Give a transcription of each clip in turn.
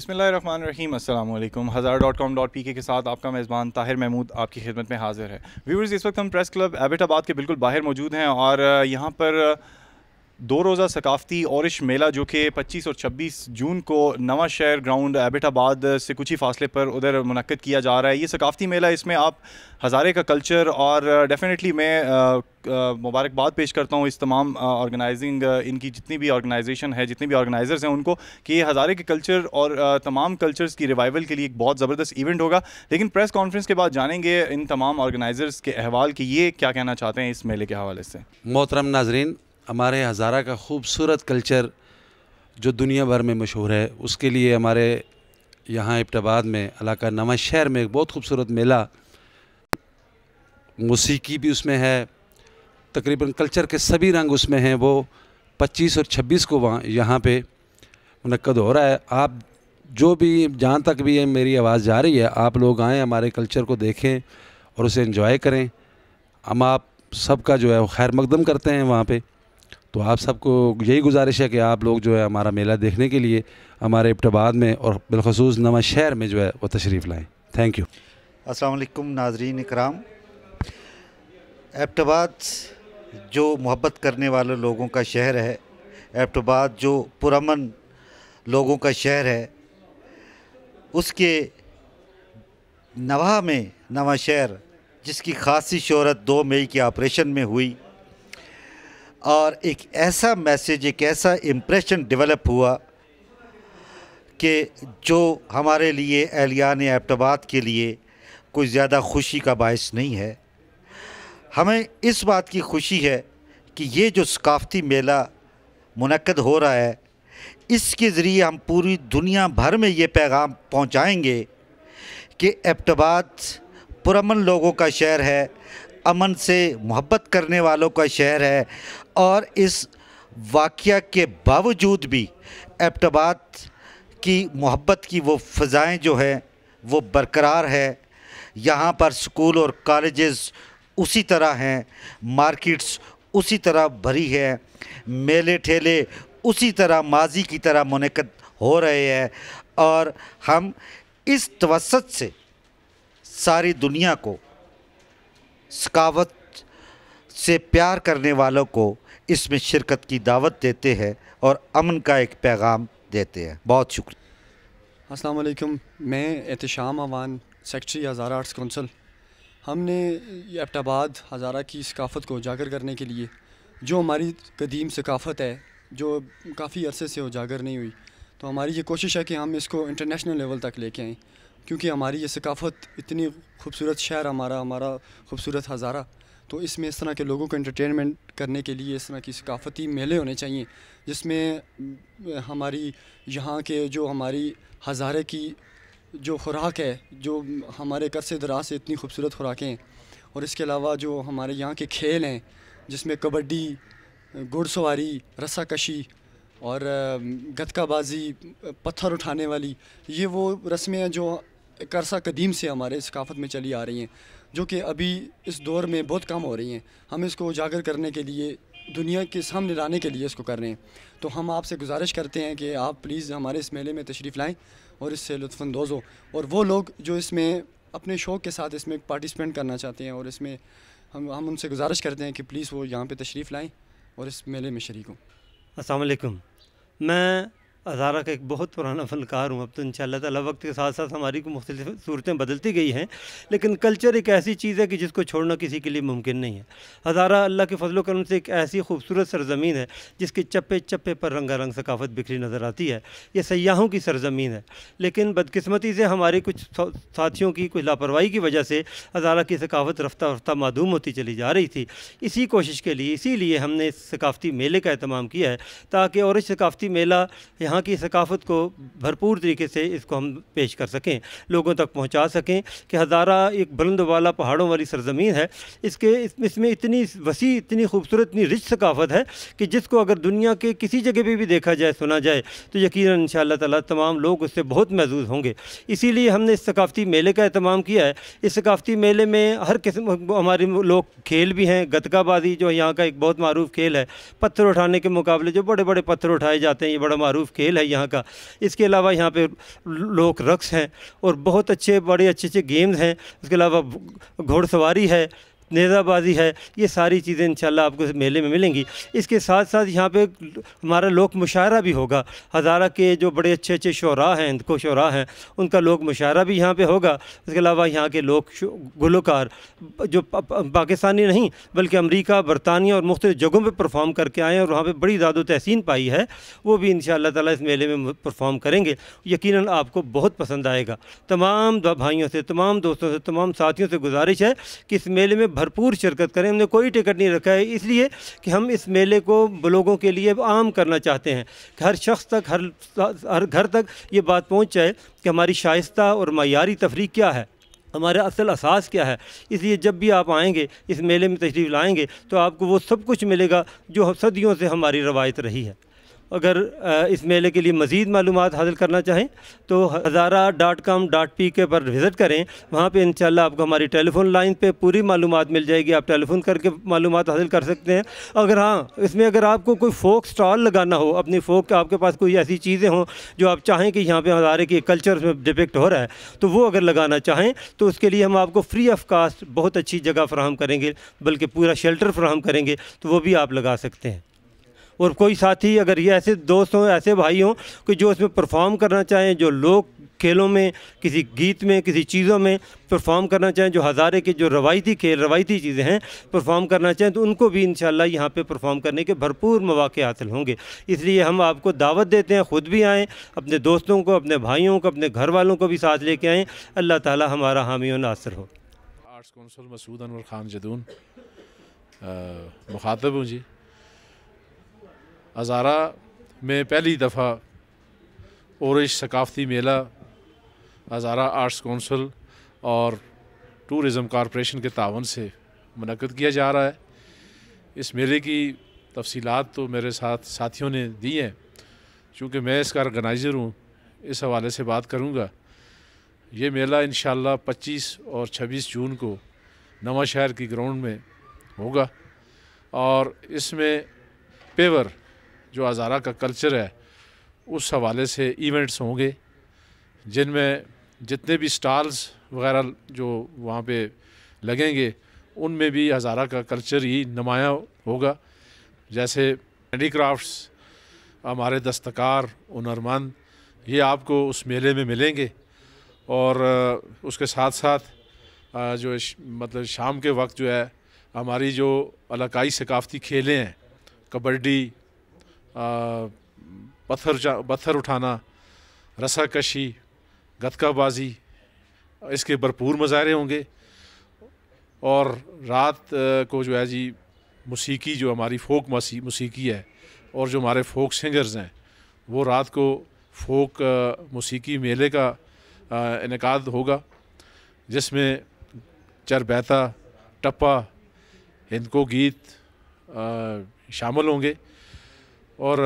बिसमीम अल्लाम हज़ार डॉट कॉम डॉट पी के, के साथ आपका मेज़बान ताहिर महमूद आपकी खिदमत में हाज़िर है व्यूवर्स इस वक्त हम प्रेस क्लब एबिटाबाद के बिल्कुल बाहर मौजूद हैं और यहाँ पर दो रोज़ा सकाफ़ती औरश मेला जो कि 25 और 26 जून को नवा शहर ग्राउंड एबिटाबाद से कुछ ही फासले पर उधर मनक़द किया जा रहा है ये सकाफ़ती मेला इसमें आप हज़ारे का कल्चर और डेफिनेटली मैं मुबारकबाद पेश करता हूँ इस तमाम ऑर्गेनाइजिंग इनकी जितनी भी ऑर्गेनाइजेशन है जितने भी ऑर्गेनाइजर्स हैं उनको कि ये हज़ारे के कल्चर और तमाम कल्चर्स की रिवाइवल के लिए एक बहुत ज़बरदस्त इवेंट होगा लेकिन प्रेस कॉन्फ्रेंस के बाद जानेंगे इन तमाम ऑर्गेनाइजर्स के अहवाल कि ये क्या कहना चाहते हैं इस मेले के हवाले से मोहतरम नाजरीन हमारे हज़ारा का खूबसूरत कल्चर जो दुनिया भर में मशहूर है उसके लिए हमारे यहाँ इब्टबाद में इलाका नवा शहर में एक बहुत खूबसूरत मेला मौसीकी भी उसमें है तकरीबन कल्चर के सभी रंग उसमें हैं वो 25 और 26 को वहाँ यहाँ पे मनक़द हो रहा है आप जो भी जहाँ तक भी मेरी आवाज़ जा रही है आप लोग आएँ हमारे कल्चर को देखें और उसे इन्जॉय करें हम आप सबका जो है वो खैर मकदम करते हैं वहाँ पर तो आप सबको यही गुजारिश है कि आप लोग जो है हमारा मेला देखने के लिए हमारे इब्टबाद में और बिलखसूस नवा शहर में जो है वो तशरीफ़ लाएँ थैंक यू असलकुम नाजरीन इकराम एबटबाद जो मोहब्बत करने वाले लोगों का शहर है एबटबाद जो पुरमन लोगों का शहर है उसके नवा में नवा शहर जिसकी खासी शहरत दो मई के ऑपरेशन में हुई और एक ऐसा मैसेज एक ऐसा इम्प्रेशन डेवलप हुआ कि जो हमारे लिए एलियान एबाद के लिए कोई ज़्यादा खुशी का बायस नहीं है हमें इस बात की खुशी है कि ये जो सकाफ़ती मेला मनक़द हो रहा है इसके ज़रिए हम पूरी दुनिया भर में ये पैगाम पहुँचाएँगे कि एबाद पुरमन लोगों का शहर है अमन से मोहब्बत करने वालों का शहर है और इस वाक़ के बावजूद भी एबाद की मोहब्बत की वो फ़ज़ाएँ जो हैं वो बरकरार है यहाँ पर स्कूल और कॉलेजेस उसी तरह हैं मार्केट्स उसी तरह भरी है मेले ठेले उसी तरह माजी की तरह मुनद हो रहे हैं और हम इस तवसत से सारी दुनिया को सकावत से प्यार करने वालों को इसमें शिरकत की दावत देते हैं और अमन का एक पैगाम देते हैं बहुत शुक्रिया असलम मैं एहतम Awan secretary Hazara arts council हमने एबटाबाद हज़ारा की सकाफ़त को उजागर करने के लिए जो हमारी कदीम सकाफ़त है जो काफ़ी अरसे से उजागर नहीं हुई तो हमारी ये कोशिश है कि हम इसको इंटरनेशनल लेवल तक लेके आएँ क्योंकि हमारी ये सकाफ़त इतनी खूबसूरत शहर हमारा हमारा खूबसूरत हज़ारा तो इसमें इस तरह के लोगों को इंटरटेनमेंट करने के लिए इस तरह की सकाफ़ती मेले होने चाहिए जिसमें हमारी यहाँ के जो हमारी हज़ारे की जो खुराक है जो हमारे कर से दराज से इतनी खूबसूरत खुराकें हैं और इसके अलावा जो हमारे यहाँ के खेल हैं जिसमें कबड्डी घुड़सवारी कशी और गतकाबाजी पत्थर उठाने वाली ये वो रस्में हैं जो करसा कदीम से हमारे सकाफत में चली आ रही हैं जो कि अभी इस दौर में बहुत कम हो रही हैं हम इसको उजागर करने के लिए दुनिया के सामने लाने के लिए इसको कर रहे हैं तो हम आपसे गुजारिश करते हैं कि आप प्लीज़ हमारे इस मेले में तशरीफ़ लाएँ और इससे लुफानंदोज़ हो और वो लोग जो इसमें अपने शौक़ के साथ इसमें पार्टिसिपेंट करना चाहते हैं और इसमें हम हम उनसे गुजारिश करते हैं कि प्लीज़ वो यहाँ पे तशरीफ़ लाएँ और इस मेले में शरीक हों असलकम 们。अजारा का एक बहुत पुराना फनकार हूँ अब तो इन ताला वक्त के साथ साथ हमारी को मुख्तलिफ सूरतें बदलती गई हैं लेकिन कल्चर एक ऐसी चीज़ है कि जिसको छोड़ना किसी के लिए मुमकिन नहीं है हज़ारा अल्लाह के फजल करम से एक ऐसी खूबसूरत सरजमीन है जिसके चप्पे चप्पे पर रंगारंग सकाफत बिखरी नज़र आती है यह सयाहों की सरजमीन है लेकिन बदकस्मती से हमारे कुछ साथियों की कुछ लापरवाही की वजह से हज़ारा की सकाफत रफ्ता रफ्ता मदूम होती चली जा रही थी इसी कोशिश के लिए लिए हमने सकाफ़ती मेले का अहतमाम किया है ताकि और सकाफ़ती मेला यहाँ की सकाफ़त को भरपूर तरीके से इसको हम पेश कर सकें लोगों तक पहुँचा सकें कि हज़ारा एक बुलंद वाला पहाड़ों वाली सरजमीन है इसके इसमें इतनी वसी इतनी खूबसूरत इतनी रिच सकाफ़त है कि जिसको अगर दुनिया के किसी जगह पर भी देखा जाए सुना जाए तो यकीन इन ताला तमाम लोग उससे बहुत महजूज होंगे इसीलिए हमने इस सकाफ़ती मेले का अहतमाम किया है इस सकाफ़ती मेले में हर किस्म हमारे लोग खेल भी हैं गतकाबाजी जो यहाँ का एक बहुत मरूफ खेल है पत्थर उठाने के मुकाबले जो बड़े बड़े पत्थर उठाए जाते हैं ये बड़ा मरूफ खेल है यहाँ का इसके अलावा यहाँ पे लोक रक्स हैं और बहुत अच्छे बड़े अच्छे अच्छे गेम्स हैं इसके अलावा घोड़सवारी है नेज़ाबाजी है ये सारी चीज़ें इंशाल्लाह आपको मेले में मिलेंगी इसके साथ साथ यहाँ पे हमारा लोक मुशायरा भी होगा हज़ारा के जो बड़े अच्छे अच्छे शुरा हैं इनको शुरा हैं उनका लोक मुशायरा भी यहाँ पे होगा इसके अलावा यहाँ के लोक गुलकार जो पाकिस्तानी नहीं बल्कि अमरीका बरतानिया और मुख्त जगहों पर परफॉर्म करके आए हैं और वहाँ पर बड़ी दादो तहसीन पाई है वो भी इन ताला इस मेले में परफॉर्म करेंगे यकीन आपको बहुत पसंद आएगा तमाम भाइयों से तमाम दोस्तों से तमाम साथियों से गुजारिश है कि इस मेले में भरपूर शिरकत करें हमने कोई टिकट नहीं रखा है इसलिए कि हम इस मेले को लोगों के लिए आम करना चाहते हैं कि हर शख्स तक हर हर घर तक ये बात पहुँच जाए कि हमारी शाइस्ता और मैारी तफरी क्या है हमारा असल असास क्या है इसलिए जब भी आप आएंगे इस मेले में तशरीफ़ लाएंगे तो आपको वो सब कुछ मिलेगा जो सदियों से हमारी रवायत रही है अगर इस मेले के लिए मज़ीद मालूम हासिल करना चाहें तो Hazara dot com dot P K पर विज़िट करें वहाँ पर इन आपको हमारी टेलीफोन लाइन पर पूरी मालूम मिल जाएगी आप टेलीफोन करके मालूम हासिल कर सकते हैं अगर हाँ इसमें अगर आपको कोई फोक स्टॉल लगाना हो अपनी फोक आपके पास कोई ऐसी चीज़ें हों जो आप चाहें कि यहाँ पर हज़ारे के कल्चर में डिपेक्ट हो रहा है तो वो अगर लगाना चाहें तो उसके लिए हम आपको फ्री ऑफ कास्ट बहुत अच्छी जगह फ्राहम करेंगे बल्कि पूरा शेल्टर फ्राहम करेंगे तो वो भी आप लगा सकते हैं और कोई साथी अगर ये ऐसे दोस्त हों ऐसे भाई हों कि जो इसमें परफॉर्म करना चाहें जो लोग खेलों में किसी गीत में किसी चीज़ों में परफॉर्म करना चाहें जो हज़ारे के जो रवायती खेल रवायती चीज़ें हैं परफॉर्म करना चाहें तो उनको भी इन यहाँ पे परफॉर्म करने के भरपूर मौाक़े हासिल होंगे इसलिए हम आपको दावत देते हैं ख़ुद भी आएँ अपने दोस्तों को अपने भाइयों को अपने घर वालों को भी साथ लेके आएँ अल्लाह ताली हमारा हामी नासर हो आर्ट्स कौंसल मसूद अनवर खान जदून मुखातब हूँ जी हज़ारा में पहली दफ़ा औरश सकाफती मेला हज़ारा आर्ट्स कौंसल और टूरिज़म कॉरपोरेशन के तावन से मनकद किया जा रहा है इस मेले की तफसीलात तो मेरे साथ साथियों ने दी हैं चूँकि मैं इसका ऑर्गेनाइज़र हूँ इस हवाले से बात करूँगा ये मेला इन पच्चीस और छब्बीस जून को नवा शहर की ग्राउंड में होगा और इसमें पेवर जो हज़ारा का कल्चर है उस हवाले से इवेंट्स होंगे जिनमें जितने भी स्टाल्स वगैरह जो वहाँ पे लगेंगे उनमें भी हज़ारा का कल्चर ही नमाया होगा जैसे हैंडी क्राफ्ट्स हमारे दस्तकार हनरमंद ये आपको उस मेले में मिलेंगे और उसके साथ साथ जो मतलब शाम के वक्त जो है हमारी जो इलाकाई सकाफ़ती खेलें हैं कबड्डी पत्थर पत्थर उठाना रसाकशी गतकाबाजी इसके भरपूर मज़ाहरे होंगे और रात को जो है जी मौसीकी जो हमारी फोक मौसीकी है और जो हमारे फोक सिंगर्स हैं वो रात को फोक मौसीकी मेले का इनका होगा जिसमें चरबैता टप्पा हिंद को गीत शामिल होंगे और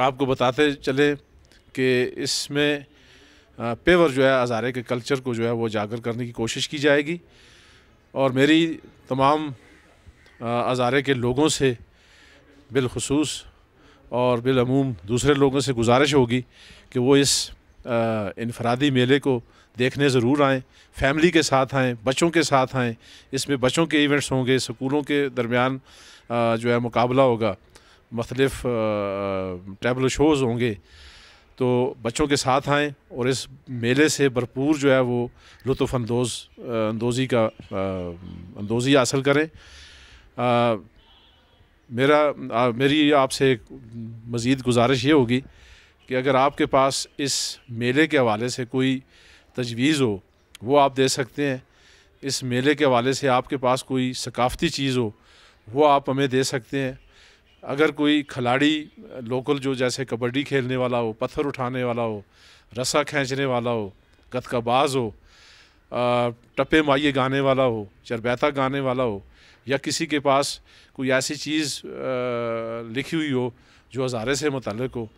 आपको बताते चले कि इसमें पेवर जो है हज़ारे के कल्चर को जो है वो जागर करने की कोशिश की जाएगी और मेरी तमाम हज़ारे के लोगों से बिलखसूस और बिलूम दूसरे लोगों से गुजारिश होगी कि वो इस इनफरादी मेले को देखने ज़रूर आएँ फैमिली के साथ आएँ बच्चों के साथ आएँ इसमें बच्चों के इवेंट्स होंगे स्कूलों के दरमियान जो है मुकाबला होगा मुख्तलिफ टेबल शोज़ होंगे तो बच्चों के साथ आएँ और इस मेले से भरपूर जो है वो लुफ़ानंदोज़ अंदोज़ी का अंदोज़ी हासिल करें आ, मेरा आ, मेरी आपसे एक मज़ीद गुजारिश ये होगी कि अगर आपके पास इस मेले के हवाले से कोई तजवीज़ हो वो आप दे सकते हैं इस मेले के हवाले से आपके पास कोई सकाफ़ती चीज़ हो वो आप हमें दे सकते हैं अगर कोई खिलाड़ी लोकल जो जैसे कबड्डी खेलने वाला हो पत्थर उठाने वाला हो रस्सा खींचने वाला हो गतकाबाज हो टप्पे माइए गाने वाला हो चरबैता गाने वाला हो या किसी के पास कोई ऐसी चीज़ लिखी हुई हो जो हज़ारे से मतलब हो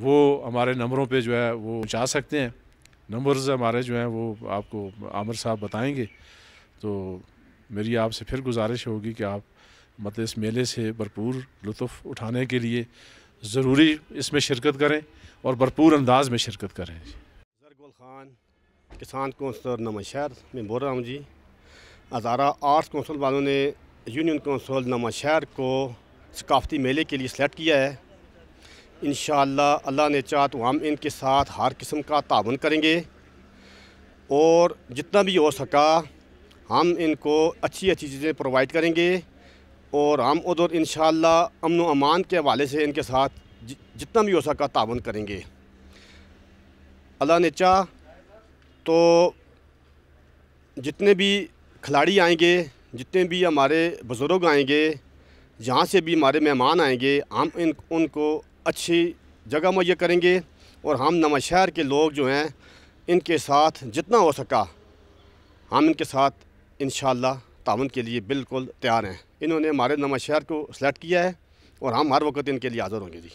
वो हमारे नंबरों पे जो है वो जा सकते हैं नंबर्स हमारे जो हैं वो आपको आमिर साहब बताएंगे तो मेरी आपसे फिर गुजारिश होगी कि आप मत इस मेले से भरपूर लुत्फ़ उठाने के लिए ज़रूरी इसमें शिरकत करें और भरपूर अंदाज में शिरकत करें जरगुल खान किसान कौंसल नमन शहर में बोल रहा हूँ जी हज़ारा आर्ट्स कौंसल वालों ने यूनियन कौंसल नमन शहर को सकाफती मेले के लिए सेलेक्ट किया है इन अल्लाह ने चाह तो हम इनके साथ हर किस्म का तावन करेंगे और जितना भी हो सका हम इनको अच्छी अच्छी चीज़ें प्रोवाइड करेंगे और हम उधर इन अमन अमान के हवाले से इनके साथ जि, जितना भी हो सका तावन करेंगे अल्लाह ने चाह तो जितने भी खिलाड़ी आएंगे जितने भी हमारे बुज़ुर्ग आएंगे जहाँ से भी हमारे मेहमान आएंगे हम इन उनको अच्छी जगह मुहैया करेंगे और हम नवा शहर के लोग जो हैं इनके साथ जितना हो सका हम इनके साथ इन तावन के लिए बिल्कुल तैयार हैं इन्होंने हमारे नमा शहर को सेलेक्ट किया है और हम हर वक्त इनके लिए हाज़िर होंगे जी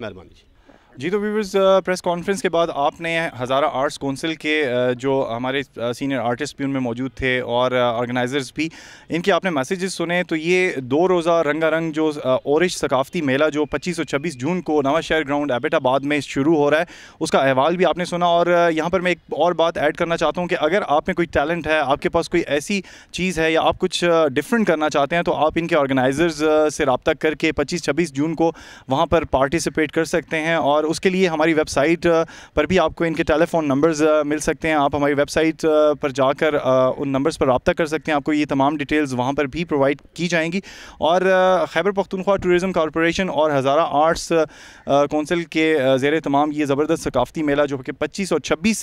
मेहरबानी जी जी तो व्यूवर्स प्रेस कॉन्फ्रेंस के बाद आपने हज़ारा आर्ट्स काउंसिल के uh, जो हमारे सीनियर uh, आर्टिस्ट भी उनमें मौजूद थे और ऑर्गेनाइजर्स uh, भी इनके आपने मैसेजेस सुने तो ये दो रोज़ा रंगारंग जो औरश सकाफ़ती मेला जो 25 और 26 जून को नवा शहर ग्राउंड एबेटाबाद में शुरू हो रहा है उसका अहवाल भी आपने सुना और यहाँ पर मैं एक और बात ऐड करना चाहता हूँ कि अगर आप में कोई टैलेंट है आपके पास कोई ऐसी चीज़ है या आप कुछ डिफरेंट करना चाहते हैं तो आप इनके ऑर्गेनाइजर्स से रबता करके पच्चीस छब्बीस जून को वहाँ पर पार्टिसिपेट कर सकते हैं और और उसके लिए हमारी वेबसाइट पर भी आपको इनके टेलीफोन नंबर्स मिल सकते हैं आप हमारी वेबसाइट पर जाकर उन नंबर्स पर रबता कर सकते हैं आपको ये तमाम डिटेल्स वहाँ पर भी प्रोवाइड की जाएंगी और खैबर पख्तनख्वा टूरिज़म कॉरपोरेशन और हज़ारा आर्ट्स कौंसिल के ज़ेर तमाम ये ज़बरदस्त सकाफ़ती मेला जो कि पच्चीस और छब्बीस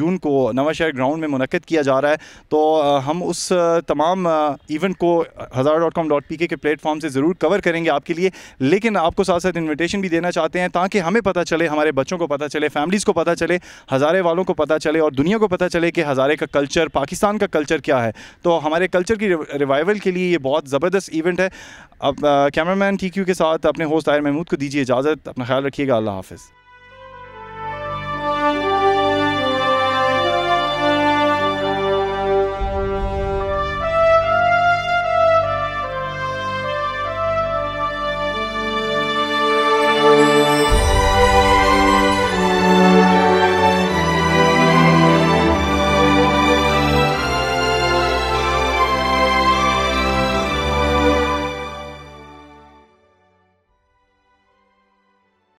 जून को नवाशहर ग्राउंड में मनकद किया जा रहा है तो हम उस तमाम इवेंट को Hazara dot com dot P K platform से ज़रूर कवर करेंगे आपके लिए लेकिन आपको साथ साथ इन्विटेशन भी देना चाहते हैं ताकि हमें पता पता चले हमारे बच्चों को पता चले फैमिलीज़ को पता चले हज़ारे वालों को पता चले और दुनिया को पता चले कि हज़ारे का कल्चर पाकिस्तान का कल्चर क्या है तो हमारे कल्चर की रिवाइवल के लिए ये बहुत ज़बरदस्त इवेंट है अब कैमरामैन टी के साथ अपने होस्ट आयर महमूद को दीजिए इजाज़त अपना ख्याल रखिएगा अल्लाह हाफिज़